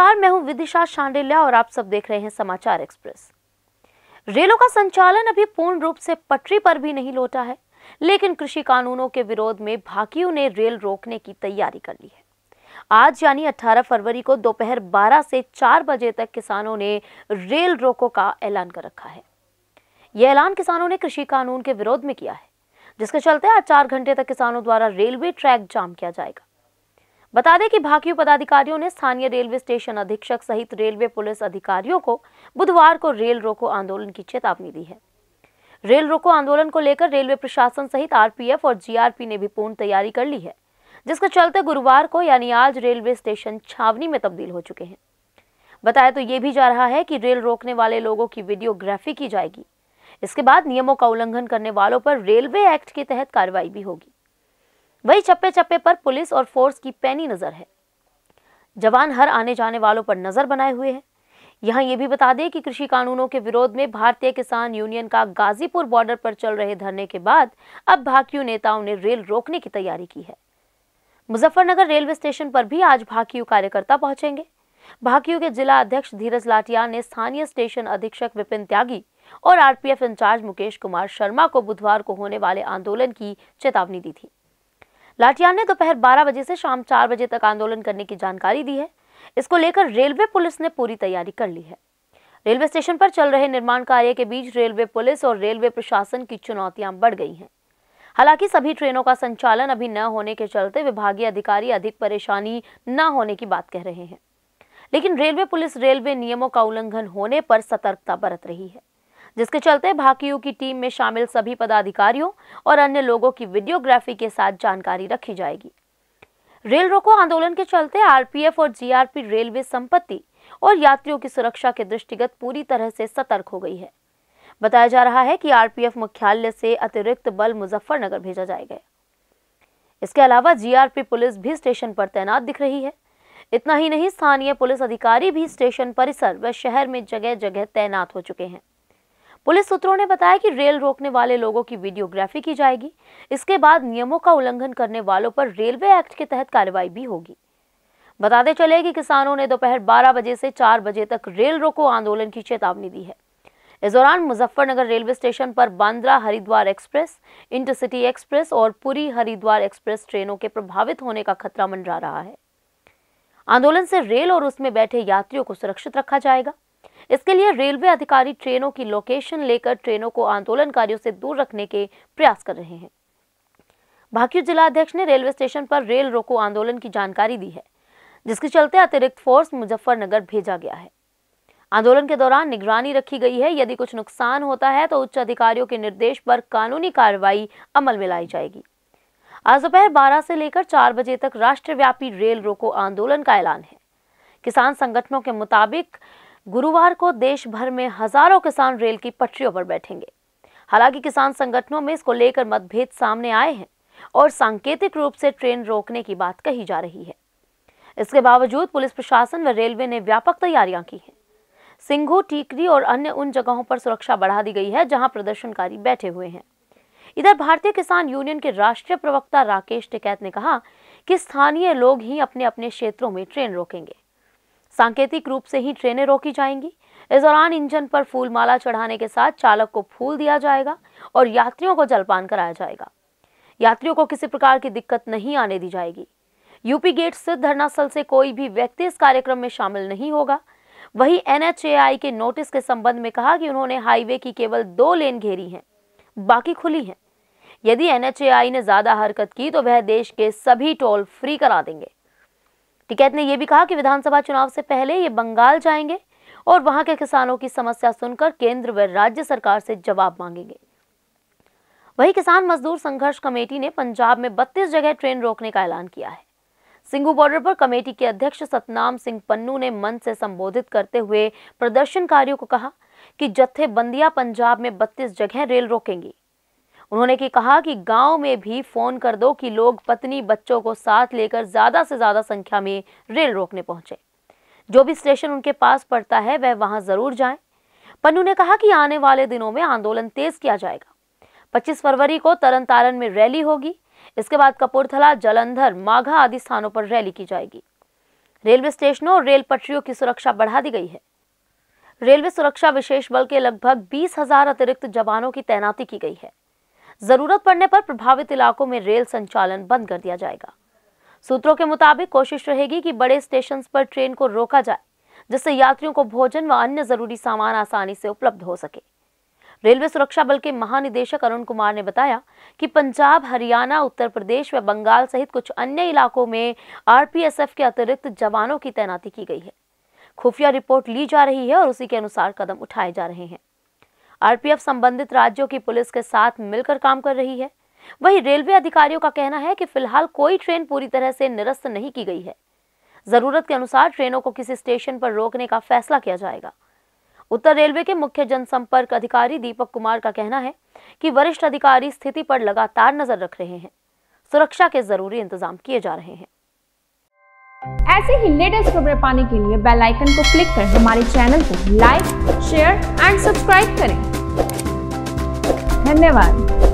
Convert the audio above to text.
नमस्कार मैं हूं विदिशा शांडिल्या और आप सब देख रहे हैं समाचार एक्सप्रेस रेलों का संचालन अभी पूर्ण रूप से पटरी पर भी नहीं लौटा है लेकिन कृषि कानूनों के विरोध में भाकियों ने रेल रोकने की तैयारी कर ली है आज यानी 18 फरवरी को दोपहर 12 से 4 बजे तक किसानों ने रेल रोको का ऐलान कर रखा है यह ऐलान किसानों ने कृषि कानून के विरोध में किया है जिसके चलते आज चार घंटे तक किसानों द्वारा रेलवे ट्रैक जाम किया जाएगा बता दें कि भाकियू पदाधिकारियों ने स्थानीय रेलवे स्टेशन अधीक्षक सहित रेलवे पुलिस अधिकारियों को बुधवार को रेल रोको आंदोलन की चेतावनी दी है रेल रोको आंदोलन को लेकर रेलवे प्रशासन सहित आरपीएफ और जीआरपी ने भी पूर्ण तैयारी कर ली है जिसके चलते गुरुवार को यानी आज रेलवे स्टेशन छावनी में तब्दील हो चुके हैं बताया तो ये भी जा रहा है कि रेल रोकने वाले लोगों की वीडियोग्राफी की जाएगी इसके बाद नियमों का उल्लंघन करने वालों पर रेलवे एक्ट के तहत कार्रवाई भी होगी वही चप्पे चप्पे पर पुलिस और फोर्स की पैनी नजर है जवान हर आने जाने वालों पर नजर बनाए हुए है यहाँ ये भी बता दें कि कृषि कानूनों के विरोध में भारतीय किसान यूनियन का गाजीपुर बॉर्डर पर चल रहे धरने के बाद अब भाकियू नेताओं ने रेल रोकने की तैयारी की है मुजफ्फरनगर रेलवे स्टेशन पर भी आज भाकियू कार्यकर्ता पहुंचेंगे भाकियू के जिला अध्यक्ष धीरज लाटिया ने स्थानीय स्टेशन अधीक्षक विपिन त्यागी और आरपीएफ इंचार्ज मुकेश कुमार शर्मा को बुधवार को होने वाले आंदोलन की चेतावनी दी थी लाठियार ने दोपहर बारह बजे से शाम चार बजे तक आंदोलन करने की जानकारी दी है इसको लेकर रेलवे पुलिस ने पूरी तैयारी कर ली है रेलवे स्टेशन पर चल रहे निर्माण कार्य के बीच रेलवे पुलिस और रेलवे प्रशासन की चुनौतियां बढ़ गई हैं हालांकि सभी ट्रेनों का संचालन अभी न होने के चलते विभागीय अधिकारी अधिक परेशानी न होने की बात कह रहे हैं लेकिन रेलवे पुलिस रेलवे नियमों का उल्लंघन होने पर सतर्कता बरत रही है जिसके चलते भाकियू की टीम में शामिल सभी पदाधिकारियों और अन्य लोगों की वीडियोग्राफी के साथ जानकारी रखी जाएगी रेल रोको आंदोलन के चलते आरपीएफ और जीआरपी रेलवे संपत्ति और यात्रियों की सुरक्षा के दृष्टिगत पूरी तरह से सतर्क हो गई है बताया जा रहा है कि आरपीएफ मुख्यालय से अतिरिक्त बल मुजफ्फरनगर भेजा जाएगा इसके अलावा जीआरपी पुलिस भी स्टेशन पर तैनात दिख रही है इतना ही नहीं स्थानीय पुलिस अधिकारी भी स्टेशन परिसर व शहर में जगह जगह तैनात हो चुके हैं पुलिस सूत्रों ने बताया कि रेल रोकने वाले लोगों की वीडियोग्राफी की जाएगी इसके बाद नियमों का उल्लंघन करने वालों पर रेलवे एक्ट के तहत कार्रवाई भी होगी बताते चले कि किसानों ने दोपहर 12 बजे से 4 बजे तक रेल रोको आंदोलन की चेतावनी दी है इस दौरान मुजफ्फरनगर रेलवे स्टेशन पर Bandra Haridwar express intercity express और पुरी हरिद्वार एक्सप्रेस ट्रेनों के प्रभावित होने का खतरा मंडरा रहा है आंदोलन से रेल और उसमें बैठे यात्रियों को सुरक्षित रखा जाएगा इसके लिए रेलवे अधिकारी ट्रेनों की लोकेशन लेकर ट्रेनों को आंदोलनकारियों से दूर रखने के प्रयास कर रहे हैं भाकियू जिलाध्यक्ष ने रेलवे स्टेशन पर रेल रोको आंदोलन की जानकारी दी है जिसके चलते अतिरिक्त फोर्स मुजफ्फरनगर भेजा गया है आंदोलन के दौरान निगरानी रखी गई है यदि कुछ नुकसान होता है तो उच्च अधिकारियों के निर्देश पर कानूनी कार्रवाई अमल में लाई जाएगी आज दोपहर बारह से लेकर चार बजे तक राष्ट्रव्यापी रेल रोको आंदोलन का ऐलान है किसान संगठनों के मुताबिक गुरुवार को देश भर में हजारों किसान रेल की पटरियों पर बैठेंगे हालांकि किसान संगठनों में इसको लेकर मतभेद सामने आए हैं और सांकेतिक रूप से ट्रेन रोकने की बात कही जा रही है इसके बावजूद पुलिस प्रशासन व रेलवे ने व्यापक तैयारियां की हैं सिंघू टीकरी और अन्य उन जगहों पर सुरक्षा बढ़ा दी गई है जहां प्रदर्शनकारी बैठे हुए हैं इधर भारतीय किसान यूनियन के राष्ट्रीय प्रवक्ता राकेश टिकैत ने कहा कि स्थानीय लोग ही अपने अपने क्षेत्रों में ट्रेन रोकेंगे सांकेतिक रूप से ही ट्रेनें रोकी जाएंगी इस दौरान इंजन पर फूलमाला चढ़ाने के साथ चालक को फूल दिया जाएगा और यात्रियों को जलपान कराया जाएगा यात्रियों को किसी प्रकार की दिक्कत नहीं आने दी जाएगी यूपी गेट स्थित धरना स्थल से कोई भी व्यक्ति इस कार्यक्रम में शामिल नहीं होगा वही एनएचएआई के नोटिस के संबंध में कहा कि उन्होंने हाईवे की केवल दो लेन घेरी हैं बाकी खुली हैं यदि एनएचएआई ने ज्यादा हरकत की तो वह देश के सभी टोल फ्री करा देंगे टिकैत ने यह भी कहा कि विधानसभा चुनाव से पहले ये बंगाल जाएंगे और वहां के किसानों की समस्या सुनकर केंद्र व राज्य सरकार से जवाब मांगेंगे वही किसान मजदूर संघर्ष कमेटी ने पंजाब में 32 जगह ट्रेन रोकने का ऐलान किया है सिंगू बॉर्डर पर कमेटी के अध्यक्ष सतनाम सिंह पन्नू ने मंच से संबोधित करते हुए प्रदर्शनकारियों को कहा कि जत्थेबंदियां पंजाब में 32 जगह रेल रोकेंगी उन्होंने की कहा कि गांव में भी फ़ोन कर दो कि लोग पत्नी बच्चों को साथ लेकर ज़्यादा से ज़्यादा संख्या में रेल रोकने पहुंचे जो भी स्टेशन उनके पास पड़ता है वह वहां ज़रूर जाए पन्नू ने कहा कि आने वाले दिनों में आंदोलन तेज किया जाएगा 25 फरवरी को तरन तारण में रैली होगी इसके बाद कपूरथला जलंधर माघा आदि स्थानों पर रैली की जाएगी रेलवे स्टेशनों और रेल पटरियों की सुरक्षा बढ़ा दी गई है रेलवे सुरक्षा विशेष बल के लगभग बीस हजार अतिरिक्त जवानों की तैनाती की गई है जरूरत पड़ने पर प्रभावित इलाकों में रेल संचालन बंद कर दिया जाएगा सूत्रों के मुताबिक कोशिश रहेगी कि बड़े स्टेशन पर ट्रेन को रोका जाए जिससे यात्रियों को भोजन व अन्य जरूरी सामान आसानी से उपलब्ध हो सके रेलवे सुरक्षा बल के महानिदेशक अरुण कुमार ने बताया कि पंजाब हरियाणा उत्तर प्रदेश व बंगाल सहित कुछ अन्य इलाकों में आरपीएसएफ के अतिरिक्त जवानों की तैनाती की गई है खुफिया रिपोर्ट ली जा रही है और उसी के अनुसार कदम उठाए जा रहे हैं आरपीएफ संबंधित राज्यों की पुलिस के साथ मिलकर काम कर रही है वहीं रेलवे अधिकारियों का कहना है कि फिलहाल कोई ट्रेन पूरी तरह से निरस्त नहीं की गई है जरूरत के अनुसार ट्रेनों को किसी स्टेशन पर रोकने का फैसला किया जाएगा उत्तर रेलवे के मुख्य जनसंपर्क अधिकारी दीपक कुमार का कहना है कि वरिष्ठ अधिकारी स्थिति पर लगातार नजर रख रहे हैं सुरक्षा के जरूरी इंतजाम किए जा रहे हैं ऐसे ही लेटेस्ट खबरें पाने के लिए बेल आइकन को क्लिक कर हमारे चैनल को लाइक शेयर एंड सब्सक्राइब करें धन्यवाद